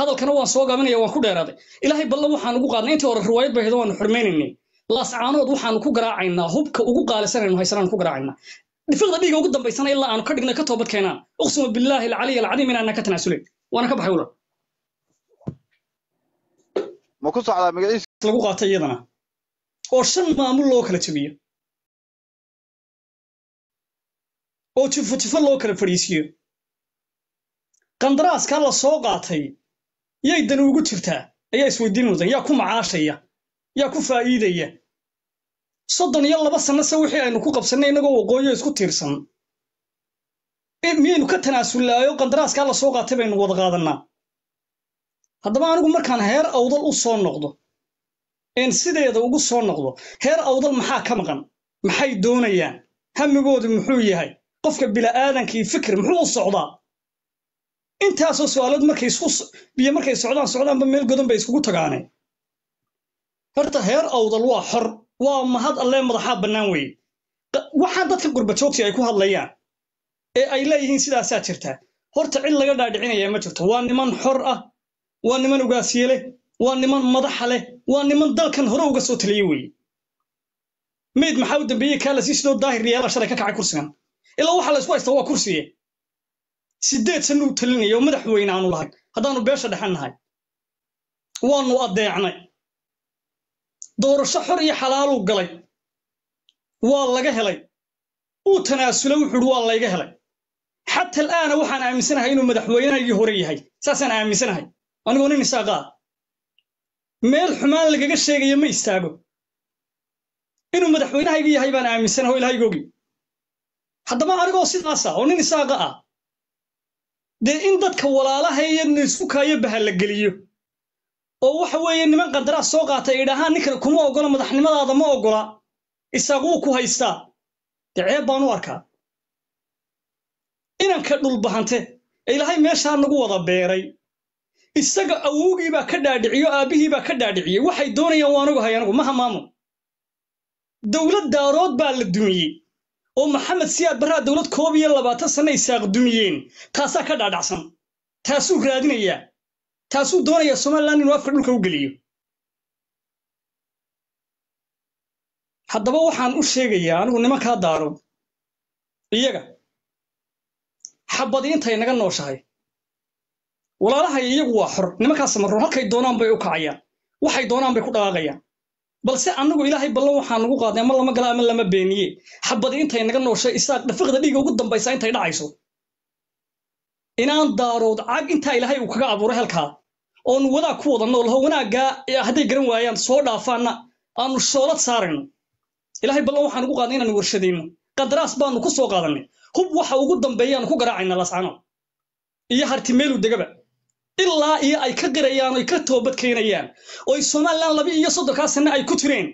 hadalkana waan soo gaabinaya waan ku dheeraaday ilaahay balla waxaan ugu qaadnay intii hore riwaayad bay ahayd waanu xurmaynaynay laascaanood waxaanu ku garaacaynaa hubka ugu qaalisanaynu haysanaan ku garaacaynaa dhifiqda dhiiga ugu dambaysana ilaa aanu ka dhignay ka toobad keenaan uqsimu billaahi alcaliy alcadiim inaanaan ka tanaasulin waana ka baxay ulan ma ku socdaa magaciis lagu qaatay iyadana oo shan maamul loo kala jabiyo oo jifo jifo loo kala fadhiisiyo qandaraaska la soo qaatay yay dani ugu jirtaa ayaa isweydiin mudan yaa ku macaashaya yaa ku faa'iidaya soddon iyo laba sanno se wixii aynu ku qabsannay innagoo waqooyo isku tiirsan miyaynu ka tanaasulaayo qandaraaskaa la soo qaatay baynu wada qaadannaa haddaba anigu markaan heer awdal u soo noqdo een sideeda ugu soo noqdo heer awdal maxaa ka maqan maxay doonayaan hamigoodu muxuu yahay qofka bila'aadanka iyo fikir muxuu u socdaa intaasoo su-aalood markay biyo markay socdaan socdaanba meel godan bay iskugu tagaane horta heer awdal waa xor waa mahad allee madaxaa bannaan weeye waxaan dadka gurbajoogtii ay ku hadlayaan ee ay leeyihiin sidaasaa jirta horta cid laga dhaadhicinaya ma jirto waa niman xor ah waa niman ugaasiye leh waa niman madaxa leh waa niman dalkan hore uga soo taliye weeye mayd maxaa u dambeeyey kaalasi sidoo daahir riyaala shalay ka kacay kursigan ilaa waxaa la isku haysta waa kursiye sideed sana talinaya oo madaxweyne aanu lahayn haddaanu beesha dhexan nahay waanu addeecnay doorasho xor iyo xalaaluu galay waa laga helay uu tanaasulay wuxuuhi waa layga helay xata al'aana waxaan aaminsanahay inuu madaxweynahaygii hore yahay saasaan aaminsanahay anigoo nin isaaqa ah meel xumaan lagaga sheegaya ma istaago inuu madaxweynahaygii yahay baan aaminsanahay oo ilaahaygoogii haddaba anigoo sidaasa ah, oo nin isaaqa ah dee in dadka kaayo iyo la geliyo oo waxa weeye niman qandaraas soo qaatay idhahaan ninkan kuma ogola madaxnimadaada ma ogola isaguwuu ku haystaa dee ceeb baan u arkaa inanka dhulbahante ee ilaahay meeshaa nagu wada beeray isaga awowgiibaa ka dhaadhiciyo aabbihiibaa ka dhaadhiciyey waxay doonayaan waa anugu hay anugu maha maamun dowlad daarood baa la dumiyey oo maxamed siyaad barraa dowlad koob iyo labaatan sanna ay saaqdumiyeen taasaa ka dhaadhacsan taasuu raadinayaa taasuu doonayaa somalilan inuu afka dhulka u geliyo haddaba waxaan u sheegayaa anigu nimankaa daaro iyaga xabadi intay naga nooshahay walaalahay iyagu waa xor nimankaas marroon halkay doonaan bay u kacayaan waxay doonaan bay ku dhaqaaqayaan balse anagu ilaahay ballan waxaan nagu qaadnay ama lama gala ama lama beeniye xabadi intay naga nooshay isaaq dhafiqda dhiiga ugu dambaysa intay dhacayso inaan daarood cag intaa ilaahay uu kaga abuuro halkaa oonu wadaag ku wadanno laho wanaagaa hadday garan waayaan soo dhaafaanna aanu shoolad saarayno ilahay ballan waxaan ugu qaadnay inaanu warshadayno qadaraas baanu ku soo qaadanay hub waxa ugu dambeeyaanu ku garaacayna lascano iyo hartimeelu degaba ilaa iyo ay ka qirayaan oy ka toobad keenayaan oy somalilan laba iyo soddonkaa sanna ay ku tireen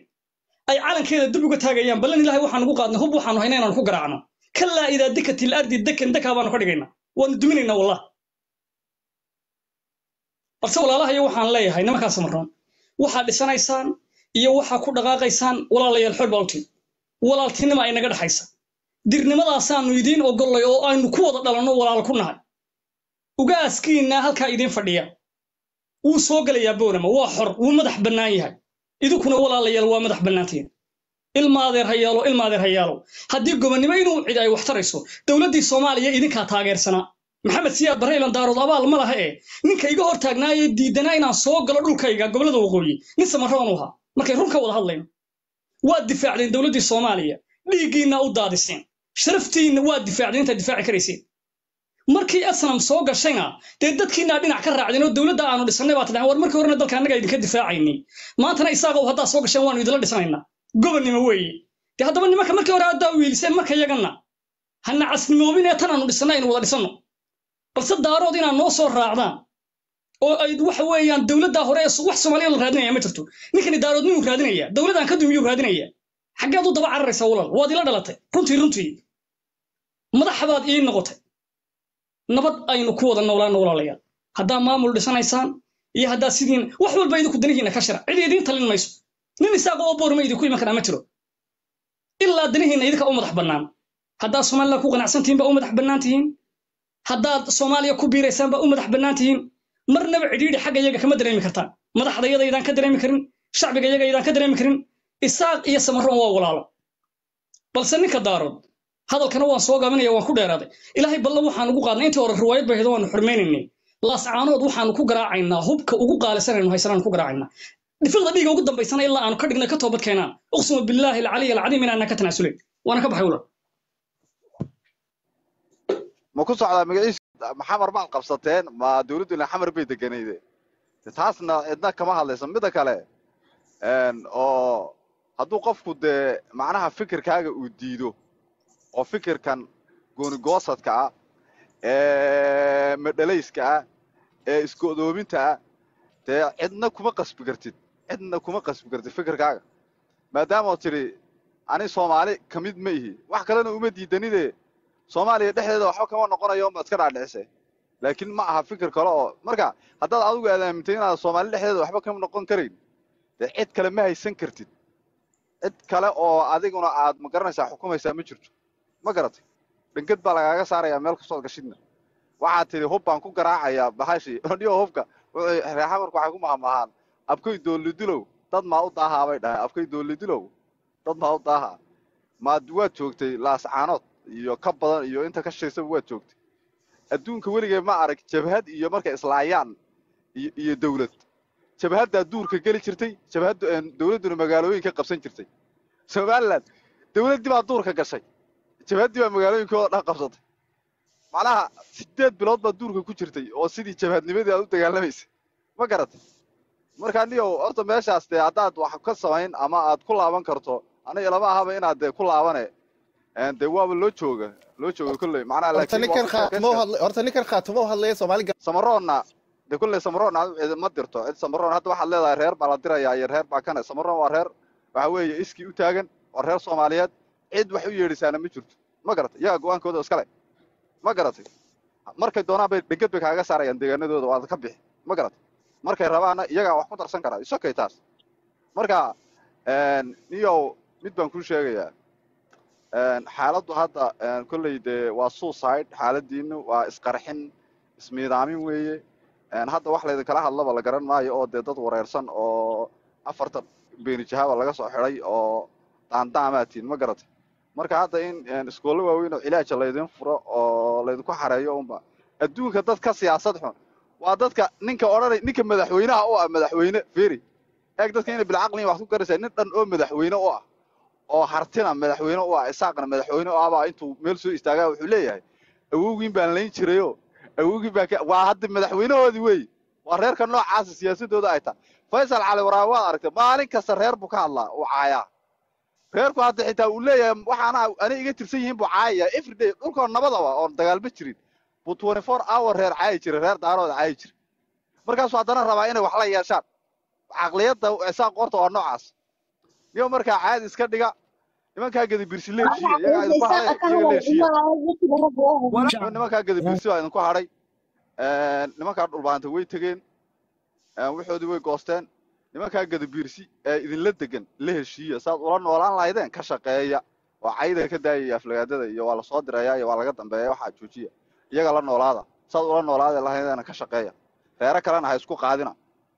ay calankeeda dib uga taagayaan ballan ilahay waxaan ugu qaadnay hub waxaanu hayna inaan ku garaacno kalaa idaa dekat il ardi dekan baanu ka dhigayna waanu duminaynaa wallah balse walaalahayo waxaan leeyahay nimankaas marroon waxaad dhisanaysaan iyo waxaa ku dhaqaaqaysaan walaalayaal xor walaaltinima ay naga dhexaysa dirnimadaasaaanu idiin ogollay oo aynu ku wada dhalanno walaal ku nahay ugaaskiinna halkaa idiin fadhiya wuu soo gelayaa boonama waa xor wuu madax bannaan yahay idinkuna walaalayaal waa madax bannaantiin ilmaadeer ha yaalo ilmaadeer ha yaalo haddii gobonnimo inuu cid ay waxtarayso dowladdii soomaaliya idinkaa taageersanaa maxamed siyaad barre ilandaarood abaal ma laha ee eh? ninka iga hor taagnaayee diidanaa inaan soo galo dhulkayga gobollada waqooyi nin samarroon u ahaa markay run ka wada hadlayno waad difaacdeen dowladdii soomaaliya dhiiggiinna u daadiseen sharaftiinna waad difaacdeen intaa difaaci karayseen markii aslam soo gashayna dee dadkiina dhinac ka raacdeen oo dowladda aanu dhisanay baa tidhahdeen war markii horena dalka annaga idinka difaacaynay maantana isaagow haddaa soo gasheen waanu idinla dhisanaynaa gobonnimo weeye dee haddaba nimanka markii hore haddaa wiiliseen marka yaganna hana casnimoobin ee tan aanu dhisannay aynu wada dhisanno balse daarood inaad noo soo raacdaan oo ay waxa weeyaan dowladdaa hore ee wax soomaaliya la raadinaya ma jirto ninkani daaroodnimuu raadinaya dowladdaan ka dumiyuu raadinaya xaggeed u daba cararaysaa walal waad ila dhalatay runtii runtii madaxa baad ii noqotay نبض أي نقود النولا نولا ليه هذا ما مول دسان إنسان يه هذا سيدين وحول بيدو كدني هنا كشرة عدي دين تلين ما يسوا نمسا قابور ميدو كوي مكان مترو إلا دني هنا يدك أمد حبنام هذا سمال لكو غنعسن تين بأمد حبنان تين هذا سمال يكو بيرسان بأمد حبنان تين مرنا بعديد حاجة يجا كم دري مكرتان ما ده حدا يدا يدان كدري مكرن شعب يجا يدا يدان كدري مكرين إساق يسمرهم وولاله بل سنك دارون hadalkana waan soo gaabinaya waan ku dheeraaday ilaahay balle waxaanu ugu qaadnay intii hore riwaayad bay ahayd waanu xurmaynaynay laascaanood waxaanu ku garaacaynaa hubka ugu qaalisanaynu haysanaanu ku garaacaynaa dhifilda dhiiga ugu dambaysana ilaa aanu ka dhigna ka toobad keenaan uqsima billaahi alcaliy alcadiim inaana ka tanaasulay waana ka baxay ulan ma ku socdaa magaciis maxamar maad qabsateen ma dowladdu ilaa xamar bay deganayde taasna idna kama hadlayso midda kale oo hadduu qofku dee macnaha fikirkaaga uu diido oo fikirkan goonigoosadka ah ee madhalayska ah ee iskodoobinta ah dee cidna kuma qasbi kartid cidna kuma qasbi kartid fikirkaaga maadaamaoo tidhi ani soomaali ka mid ma ihi wax kalena uma diidanidee soomaaliya dhexdeeda waxba kama noqonayo unbaad iska dhaadhicisay laakiin ma aha fikir kale oo marka haddaad adigu aad aamintay inaad soomaali dhexdeeda waxba kama noqon karayn dee cid kale ma haysan kartid cid kale oo adiguna aad ma garanaysaa xukumaysaa ma jirto ma garatay dhangad baa lagaaga saarayaa meel kastood gashidna waxaad tidhi hub baan ku garaacayaa bahashii odhiyo hubka reexa marku waxay ku mahamahaan abkay doolidilow dad maa u daahaa bay dhahay abkay doolidilow dad maa u daahaa maad waad joogtay laascaanood iyo ka badan iyo inta ka shiraysaba waad joogtay adduunka weligeed ma arag jabhad iyo markay islaayaan iyo dawlad jabhaddaa duurka geli jirtay jabhaddu dawladduna ka qabsan jirtay somalilan dawladdii baa duurka gashay jabhaaddii baa magaalooyinka oo dhan qabsatay macnaha sideed bilood baa duurka ku jirtay oo sidii jabhaadnimadii aad u dagaalamaysay ma garatay markaa niyow horta meeshaas dee haddaad wax ka samayn ama aad ku laaban karto aniga lama ahaba inaad dee ku laabane dee waaba loo jooga loo jooga kolley macnaha laakiinhorta ninkan khaatimo u hadlaya soomaali samaroonna dee kolley samaroon ma dirto cid samaroon hadda waxaad leedahay reer baa la dirayaa iyo reer baa kane samaroon waa reer waxa weeye iskii u taagan waa reer soomaaliyeed cid wax u yeedhisaana ma jirto ma garatay yaga go-aankooda iskale ma garatay markay doonaan bay dhegad bay kaaga saarayaan deegaanadooda waad ka bixi ma garatay markay rabaana iyagaa wax ku darsan karaa isokay taas marka niyow mid baan kuu sheegayaa xaaladdu hadda kolley dee waa suicide xaaladiinna waa isqarxin ismiidaamin weeye hadda wax laydin kala hadlaba la garan maayo oo dee dad wareersan oo afarta beeni laga soo xidhay oo daandaamaa tiin ma garatay marka hadda in iskuulla eh, waaweyn oo cilaaja laydin furo oo laydinku xareeyo unba adduunka dadka siyaasad xun waa dadka ninka odhanay ninka madaxweynaha u ah madaxweyne feri eeg dadka inay bilcaqlin wax ku garaysaa nin dhan oo madaxweyne u ah oo hartina madaxweyne u ah isaaqna madaxweyne u ahbaa intuu meel soo istaagaa wuxuu leeyahay awowgiin baan layn jirayo awowgiin baan waa hadda madaxweynahoodii wey waa reerka noocaasa siyaasadooda ay tahay faysal cali waraabe waad aragtay maalin kasta reer buu ka hadlaa uu caayaa reerku hadda xitaa uu leeyahay waxaana anay iga tirsan yihiin buu caayaya everyday dhulkoo nabadaba oon dagaalma jirin buu twenty four hour reer caayi jira reer daarooda caayi jira markaasuu haddana rabaa inay wax la yeeshaan caqliyadda cisaan qorta oo noocaas iyo markaa caadi iska dhiga nimankaa gadibirsileenimankaa birsi baa idinku hadhay nimankaa dhulbaanta way tegeen wuxoodii way goosteen nimankaa gadabiirsi ee idinla degan la heshiiya saaad ula noolaan lahaydeen ka shaqeeya oo cayda ka daayaya aflagaadada iyo waa lasoo dirayaa iyo waa laga dambeeya waxaa joojiya iyaga la noolaada saaad ula noolaada lahaydena ka shaqeeya reero kalena ha isku qaadina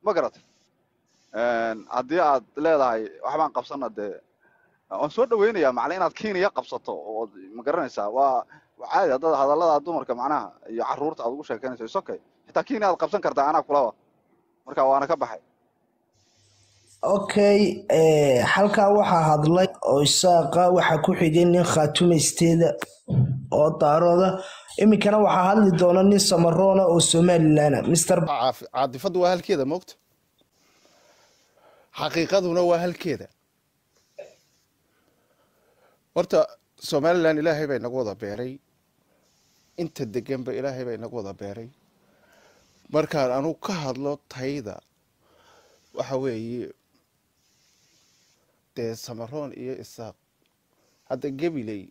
ma garatay haddii aad leedahay waxbaan qabsana dee waan soo dhaweynayaa macnaa inaad keniya qabsato ood ma garanaysaa waa caadi haddaad hadallada dumarka macnaha iyo caruurta aad ugu sheekeynaysa isokay xitaa keniya aad qabsan kartaa anaa kulaba marka waana ka baxay okay eh, halkaa waxaa hadlay oo isaaqa waxaa ku xigay nin khaatumaysteeda oo daarooda iminkana waxaa hadli doona nin samaroona oo somalilan mister caadifadu waa halkeeda moogta xaqiiqaduna waa halkeeda horta somalilan ilaahay baa inagu wada beeray inta deganba ilaahay baa inagu wada beeray markaan anu ka hadlo tayda waxa weeye dee samaroon iyo isaaq hadda gabiley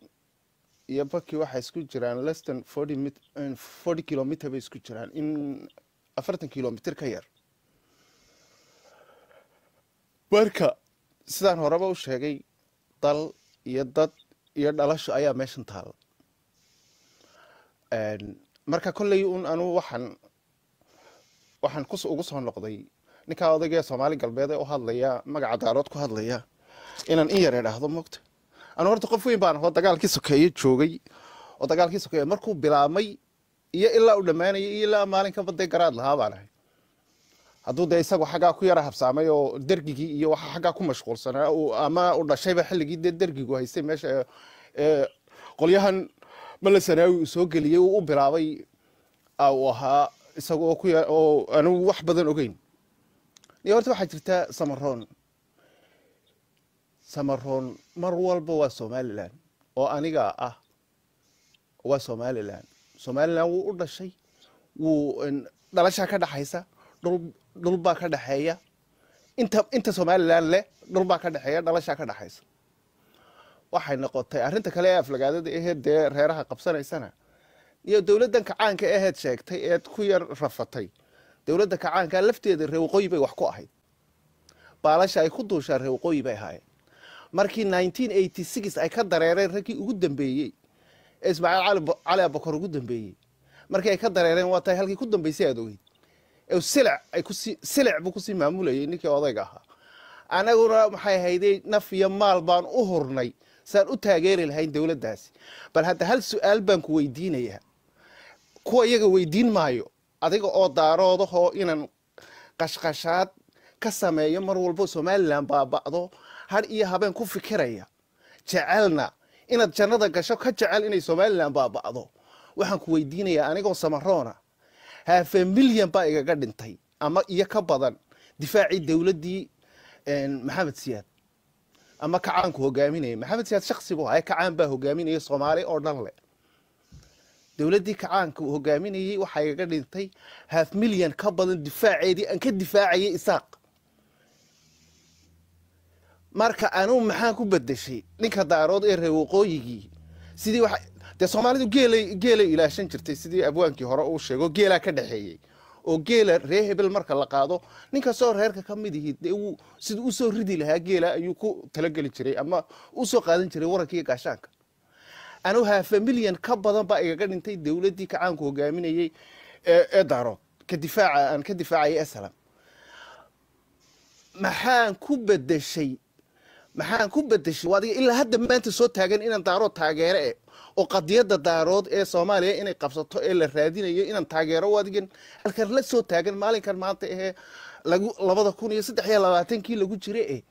iyo baki waxaa isku jiraan leston forty kilomitr bay isku jiraan in afartan kilomitr ka yar marka sidaan horeba u sheegay dal iyo dad iyo dhalasho ayaa meeshan taala marka kolley un anu waxaan waxaan kus ugu soo noqday ninkaa odagee soomaali galbeed ee u hadlaya magaca daarood ku hadlaya inaan in yar idhaahdo moogta anu horta qof weyn baan ahoo dagaalkii sokeeye joogay oo dagaalkii sokeeye markuu bilaabmay iyo ilaa u dhammaanaya iyo ilaa maalin dee garaad lahaa baan ahay hadduu dee isagu xaggaa ku yara habsaamay oo dergigii iyo waxa xaggaa ku mashquulsanaa ah ama u dhashayba xilligii dee dergigu haystay meesha ee qolyahan mala sanaawi uu soo geliyey uu u bilaabay ah, uu ahaa isagu oo ku oo aanu wax badan ogeyn iyo horta waxaa jirta samaroon samaroon mar walba waa somalilan oo aniga ah waa somalilan somalilan wuu u dhashay wuu dhalashaa ka dhexaysa dhulbaa ka dhexeeya inta inta somalilan leh dhulbaa ka dhexeeya dhalashaa ka dhexaysa waxay noqotay arrinta kale ee aflagaadada aheyd dee reeraha qabsanaysana iyo dowladdan kacaanka aheyd sheegtay eed ku yar rafatay dowladda kacaanka lafteeda reewqooyi bay wax ku ahayd baalasha ay ku duushaan reewqooyi bay ahaayeen markii ay ka dareereen raggii ugu dambeeyey ee ismaaciil cali abakor ugu dambeeyey markii ay ka dareereen waa tahay halkii ku dambaysay aad ogeyd silic buu kusii maamulayay ninkii odayga ahaa anaguna maxay haydey naf iyo maal baan u hurnay saan u taageeri lahayn dowladdaasi bal hadda hal su-aal baan ku weydiinayaa kuwa iyaga weydiin maayo adiga oo daaroodahoo inaan qashqashaad ka sameeyo mar walbo somalilan baaba'do har iyo habeen ku fikiraya jecelna inaad jannada gasho ka jecel inay somalilan baaba'do waxaan ku weydiinayaa anigoo samaroona haafe milyan baa igaga dhintay ama iyo ka badan difaacii dowladdii maxamed siyaad ama kacaanku hogaaminaya maxamed siyaad shaksi buu ahay kacaan baa hogaaminaya soomaali oo dhan leh dowladdii kacaanka hogaaminayey waxaa igaga dhintay haaf milyan ka badan difaaceedii aan ka difaacayay isaaq marka anu maxaa ku bedeshay ninka daarood ee reewaqooyigii sidii dee soomaalidu geelay geelay ilaashan jirtay sidii abwaankii hore uu sheego geelaa ka dhexeeyey oo geela ree hebel marka la qaado ninkastoo reerka ka mid ihi dee wuu usoo ridi lahaa geela ayuu ku talageli jiray ama usoo qaadan jiray warankiiyo gaashaanka anuu haafamilyan ka badan baa igaga dhintay dowladdii kacaanku hogaaminayey ee daarood ka difaaca aan ka difaacayay eslam maxaan ku bedeshay maxaan ku bedeshay adiga ilaa hadda maanta soo taagan inaan daarood taageere e oo qadiyadda daarood ee soomaaliya inay qabsato ee la raadinayo inaan taageero adigan halkan la soo taagan maalinkan maanta ahee eh, lagu labada kun iyo saddex iyo labaatankii lagu jira e eh,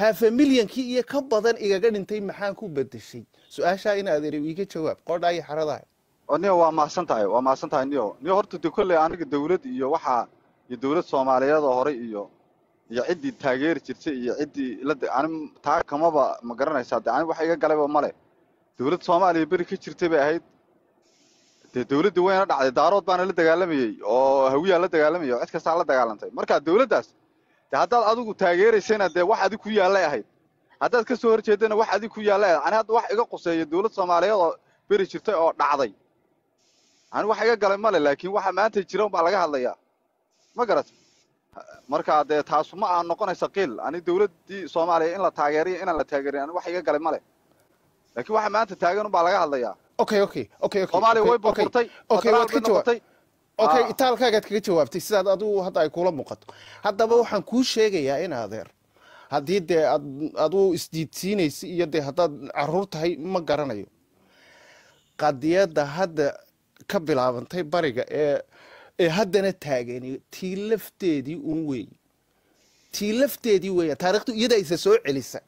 haafa milyankii iyo ka badan igaga dhintay maxaan ku bedeshay su-aashaa in adeer iiga jawaab qoodhaa xaradaha niyo waa mahadsan tahay waa mahadsan tahay niyo niyo horta de kolley aniga dawlad iyo waxaa iyo dawlad soomaaliyeed oo hore iyo iyo ciddii taageeri jirtay iyo ciddii lani taa kamaba ma garanaysaa de ani wax iga galayba male dowladda soomaaliya beri ka jirtay bay ahayd dee dowladdii wayna dhacday daarood baana la dagaalamayey oo hawiyaa la dagaalamayay oo cid kastaa la dagaalantay marka dowladdaas de haddaad adigu taageeraysayna dee wax adig ku yaallay ahayd haddaad ka soo horjeedana wax adig ku yaallay ahayd ani hadda wax iga quseeya dowlad soomaaliyeed oo beri jirtay oo dhacday ani wax iga galay male laakiin waxa maanta jira unbaa laga hadlayaa ma garat marka dee taasu ma aa noqonaysa kiil ani dawladdii soomaaliya in la taageeriyo inaan la taageerin ani wax iga galay ma laakiin waxa maanta taagan unbaa laga hadlayaa okay okay okay okay way burburtay okay okay ah. itaalkaagaad kaga jawaabtay sidaad adigu hadda ay kuula muuqato haddaba ah. waxaan kuu sheegayaa inaadeer haddii dee ad aduu isdiidsiinaysa iyo dee haddaad caruur tahay ma garanayo qadiyadda hadda ka bilaabantay bariga ee ee haddana taagani tii lafteedii uun weey tii lafteedii weeya taarikhdu iyada isa soo celisa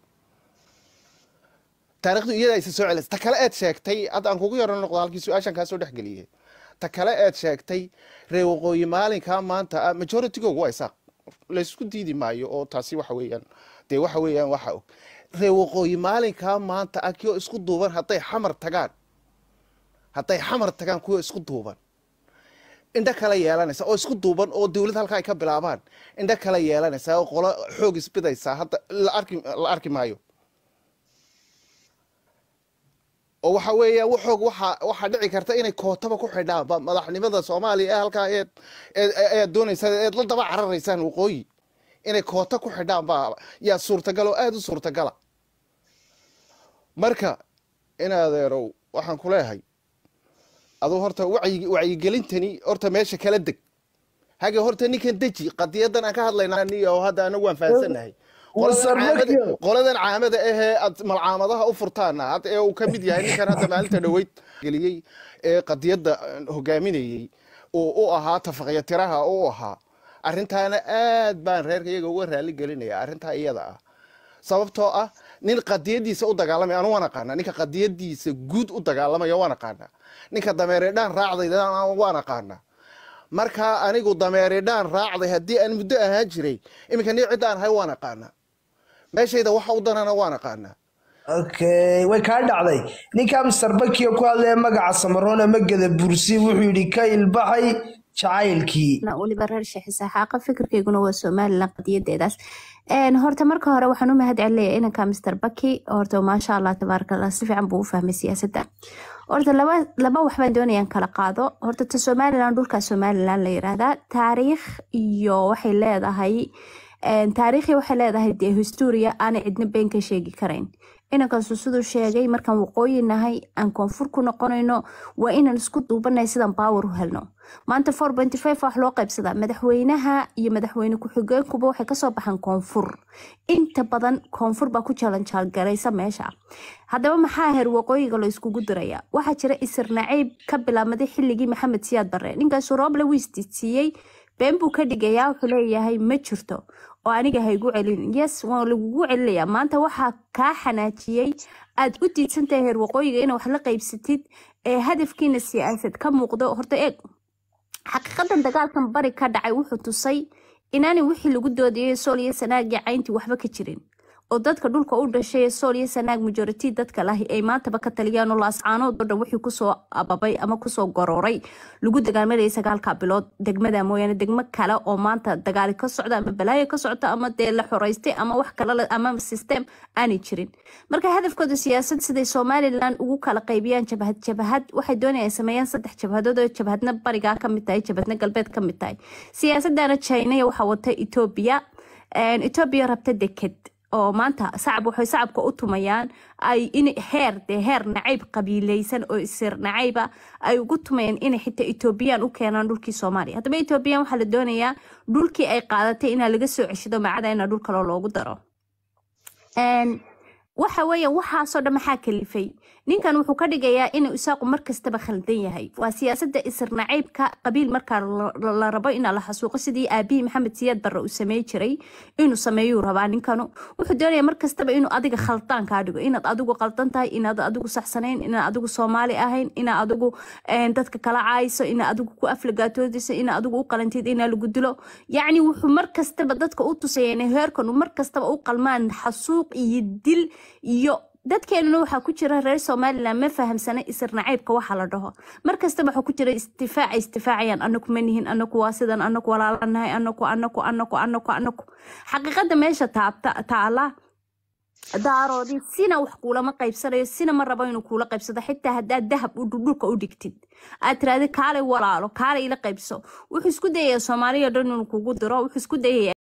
taarikhdu iyada soo celisa ta kale eed sheegtay hadda aan kugu yaro noqdo halkii su-aashan kaa soo dhexgeliyey ta kale eed sheegtay reer waqooyi maalinkaa maanta ah majoritigoogu waa isaaq laysku diidi maayo oo taasi waxa weeyaan dee waxa weeyaan waxa og reer waqooyi maalinkaa maanta ah kiyoo isku duuban hadday xamar tagaan hadday xamar tagaan kuwa isku duuban indho kala yeelanaysa oo isku duuban oo dowlad halka ay ka bilaabaan indho kala yeelanaysa oo qolo xoog isbidaysa hadda la arki maayo oo waxa weeya waxoog waxaa dhici karta inay kootaba ku xidhaanba madaxnimada soomaaliya ee halkaa ayaad doonaysaan eed la daba cararaysaan waqooyi inay koota ku xidhaanba yaa suurtagal oo aada u suurtagala marka in waxaan ku leehay aduu horta wacyigelintani horta meesha kala deg haga horta ninkan deji qadiyadan aan ka hadlaynayo hadda anagu waan fahansanahay qoladan caamada ahee aad malcaamadaha u furtaana had ee uu ka mid yahay ninkan hadda maalinta dhoweyd geliyey ee qadiyadda eh, hogaaminayey oo u ahaa tafaqyatiraha u ahaa arrintaana aad baan reerka iyaga uga raali gelinaya arrintaa iyada ah sababtoo ah nin qadiyadiisa u dagaalamaya anu waan aqaanaa ninka qadiyadiisa guud u dagaalamaya waan aqaanaa ninka dameeridhaan raacday waan aqaanaa markaa anigu dameeridhaan raacday haddii aan muddo ahaan jiray iminka ni cid aan ahay waan aqaanaa meeshayda waxa u danana waan aqaanaa okay way kaa dhacday ninkaa mister bakiyo ku hadlaya magaca samaroone mageda bursi wuxuu yidhi ka ilbaxay jacaylkiiweliba reer sheexisaxaaqa fikirkayguna waa somalilan qadiyadeedaas horta marka hore waxaan u mahad celinayaa inanka mister baki horta maasha allah tabaarakallah si fiican buu u fahmay siyaasadda horta laba laba wax doonayaan kala qaado horta ta somalilan dhulkaa somalilan la yiraahdaa taariikh iyo waxay leedahay eh, taariikhii waxay leedahay dee historia aanay cidna beenka sheegi karayn inankan susidu sheegay markaan waqooyi nahay aan koonfur ku noqonayno waa inaan isku duubanay sidaan baawer u helno maanta wax loo qaybsadaa madaxweynaha iyo madaxweyne ku-xigeenkuba waxay kasoo baxaan koonfur inta badan koonfur baa ku jalanjaalgaraysa meesha haddaba maxaa heer waqooyiga la iskugu diraya waxaa jira isir naciib ka bilaabmaday xilligii maxamed siyaad barre ninkaasuu rooble wiistiisiiyey been buu ka dhigayaa wuxuu leeyahay ma jirto oo aniga haygu celin yes waa lagugu celinaya maanta waxaa kaa xanaajiyey aad u diidsantahay heer waqooyiga ina wax la qaybsatid ee hadafkiina siyaasad ka muuqdo horta eeg xaqiiqadan dagaalkan bari ka dhacay wuxuu tusay inaanay wixii lagu doodayay sool iyo sanaagii cayntii waxba ka jirin oo dadka dhulka u dhashay ee sool iyo sanaag majority dadka lahi ay maantaba ka taliyaan oo laascaanood oo dhan wixii kusoo ababay ama kusoo gorooray lagu dagaalmanayay sagaalka bilood degmada mooyaane degmo kale oo maanta dagaali ka socda ama balaayo ka socto ama dee la xoreystay ama wax kale ama system aanay jirin marka hadafkooda siyaasad siday somalilan ugu kala qaybiyaan jabahad jabahad waxay doonaya ay sameeyaan saddex jabahadood oo jabhadna barigaa ka mid tahay jabhadna galbeed ka mid tahay siyaasadana china waxaa wata etoobiya etoobiya rabta deked oo maanta sacab waxay sacabka u tumayaan ay in heer dee heer nacayb qabiileysan oo isir nacayba ah, ay ugu tumayaan inay xitaa etoobiyaan u keenaan dhulkii soomaaliya haddaba etoobiyaan waxaa la doonayaa dhulkii ay qaadatay inaa laga soo ceshado macada ina dhul kaloo loogu daro waxa weeye waxaasoo dhan maxaa kalifay ninkan wuxuu ka dhigayaa inuu isaaqu mar kastaba khaldan yahay waa siyaasadda isirnacaybka qabiil markaa la rabo inaa la xasuuqo sidii aabihii maxamed siyaad barre uu samey jiray inuu sameeyuu rabaa ninkanu wuxuu doonayaa mar kastaba inuu adiga khaldaan kaa dhigo inaad adigu qaldan tahay inaad adigu saxsanayn inaad adigu soomaali ahayn inaad adigu eh, dadka kala caayso inaad adigu ku aflagaatoodayso inaad adigu u qalantid inaa lagu dilo yacni wuxuu mar kastaba dadka u tusayaa inay heerkanu mar kastaba u qalmaan xasuuq iyo dil iyo dadkeenuna waxaa ku jira reer somalilan ma fahamsana isirnacaybka waxa la dhaho markastaba waxaa ku jira istifaaca istifaacayaan anaku manihin anaku waa sidan anaku walaalanahay anaku anaku anaku anaku anaku xaqiiqada meesha taabta taala daaroodii sina wax kuulama qaybsanayo sina ma rabo inuu kuula qaybsado xitaa haddaad dahab dhulka u dhigtid aad tiraadi kaalay walaalo kaalay ila qaybso wuxuu isku dayayaa soomaaliya dhan inuu kugu diro wuxuu isku dayayaa